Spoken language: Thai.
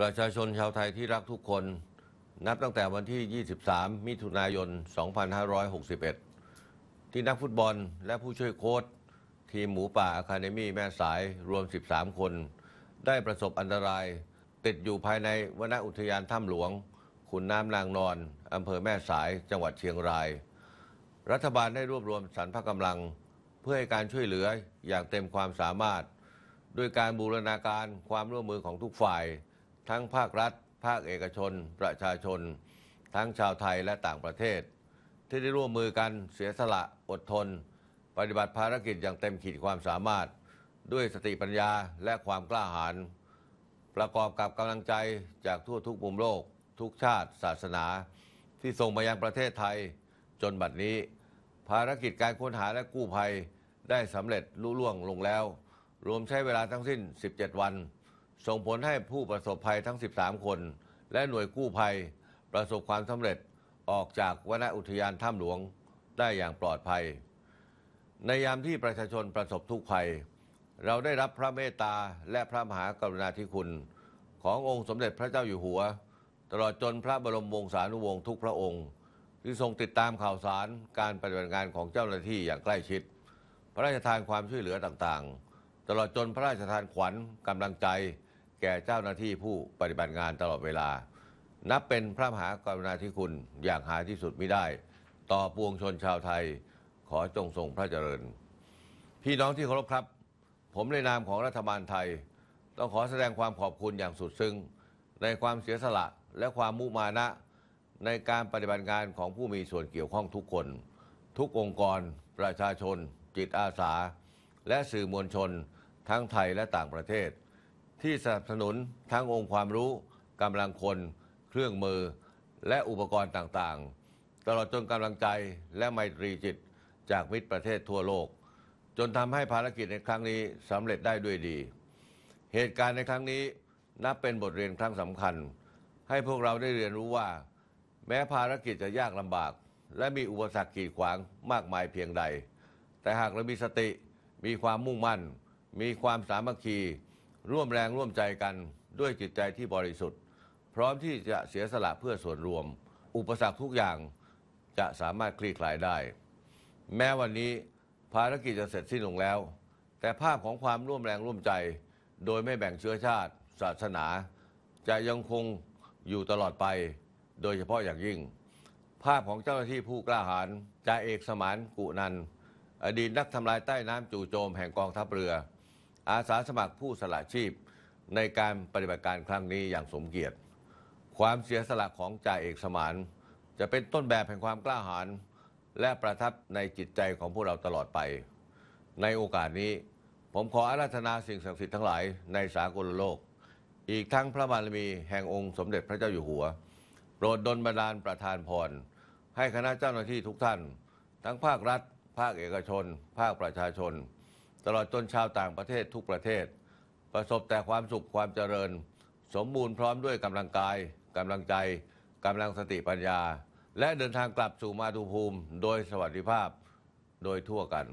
ประชาชนชาวไทยที่รักทุกคน นับตั้งแต่วันที่ 23 มิถุนายน 2561 ที่นักฟุตบอลและผู้ช่วยโค้ชทีมหมูป่าอะคาเดมี่แม่สายรวม 13 คน ได้ประสบอันตราย ติดอยู่ภายในวนอุทยานถ้ำหลวงขุนน้ำนางนอน อำเภอแม่สายจังหวัดเชียงราย รัฐบาลได้รวบรวมสรรพกำลัง เพื่อให้การช่วยเหลืออย่างเต็มความสามารถด้วยการบูรณาการความร่วมมือของทุกฝ่ายทั้งภาครัฐ ภาคเอกชน ประชาชน ทั้งชาวไทยและต่างประเทศ ที่ได้ร่วมมือกันเสียสละอดทน ปฏิบัติภารกิจอย่างเต็มขีดความสามารถ ด้วยสติปัญญาและความกล้าหาญประกอบกับกำลังใจจากทั่วทุกมุมโลก ทุกชาติ ศาสนา ที่ส่งมายังประเทศไทยจนบัดนี้ ภารกิจการค้นหาและกู้ภัยได้สำเร็จลุล่วงลงแล้ว รวมใช้เวลาทั้งสิ้น 17 วันส่งผลให้ผู้ประสบภัยทั้ง 13 คน และหน่วยกู้ภัยประสบความสำเร็จออกจากวนอุทยานถ้ำหลวงได้อย่างปลอดภัย ในยามที่ประชาชนประสบทุกข์ภัย เราได้รับพระเมตตาและพระมหากรุณาธิคุณ ขององค์สมเด็จพระเจ้าอยู่หัว ตลอดจนพระบรมวงศานุวงศ์ทุกพระองค์ ที่ทรงติดตามข่าวสารการปฏิบัติงานของเจ้าหน้าที่อย่างใกล้ชิด พระราชทานความช่วยเหลือต่างๆตลอดจนพระราชทานขวัญกำลังใจแก่เจ้าหน้าที่ผู้ปฏิบัติงานตลอดเวลา นับเป็นพระมหากรุณาธิคุณอย่างหาที่สุดไม่ได้ ต่อปวงชนชาวไทย ขอจงทรงพระเจริญ พี่น้องที่เคารพครับ ผมในนามของรัฐบาลไทย ต้องขอแสดงความขอบคุณอย่างสุดซึ้งในความเสียสละและความมุมานะ ในการปฏิบัติงานของผู้มีส่วนเกี่ยวข้องทุกคน ทุกองค์กร ประชาชน จิตอาสาและสื่อมวลชนทั้งไทยและต่างประเทศ ที่สนับสนุนทั้งองค์ความรู้กำลังคน เครื่องมือ และอุปกรณ์ต่างๆ ตลอดจนกำลังใจและไมตรีจิต จากมิตรประเทศทั่วโลก จนทำให้ภารกิจในครั้งนี้สำเร็จได้ด้วยดี เหตุการณ์ในครั้งนี้นับเป็นบทเรียนครั้งสำคัญ ให้พวกเราได้เรียนรู้ว่า แม้ภารกิจจะยากลำบาก และมีอุปสรรคกีดขวางมากมายเพียงใด แต่หากเรามีสติมีความมุ่งมั่น มีความสามัคคีร่วมแรงร่วมใจกันด้วยจิตใจที่บริสุทธิ์ พร้อมที่จะเสียสละเพื่อส่วนรวม อุปสรรคทุกอย่างจะสามารถคลี่คลายได้ แม้วันนี้ภารกิจจะเสร็จสิ้นลงแล้ว แต่ภาพของความร่วมแรงร่วมใจโดยไม่แบ่งเชื้อชาติ ศาสนา จะยังคงอยู่ตลอดไป โดยเฉพาะอย่างยิ่ง ภาพของเจ้าหน้าที่ผู้กล้าหาญจ่าเอกสมานกุนันอดีตนักทำลายใต้น้ำจู่โจมแห่งกองทัพเรือ อาสาสมัครผู้สละชีพ ในการปฏิบัติการครั้งนี้อย่างสมเกียรติ ความเสียสละของจ่าเอกสมาน จะเป็นต้นแบบแห่งความกล้าหาญและประทับในจิตใจของพวกเราตลอดไป ในโอกาสนี้ ผมขออาราธนาสิ่งศักดิ์สิทธิ์ทั้งหลายในสากลโลก อีกทั้งพระบารมีแห่งองค์สมเด็จพระเจ้าอยู่หัวโปรดดลบันดาลประทานพร ให้คณะเจ้าหน้าที่ทุกท่าน ทั้งภาครัฐภาคเอกชนภาคประชาชน ตลอดจนชาวต่างประเทศทุกประเทศ ประสบแต่ความสุขความเจริญ สมบูรณ์พร้อมด้วยกำลังกายกำลังใจกำลังสติปัญญา และเดินทางกลับสู่มาตุภูมิ โดยสวัสดิภาพโดยทั่วกัน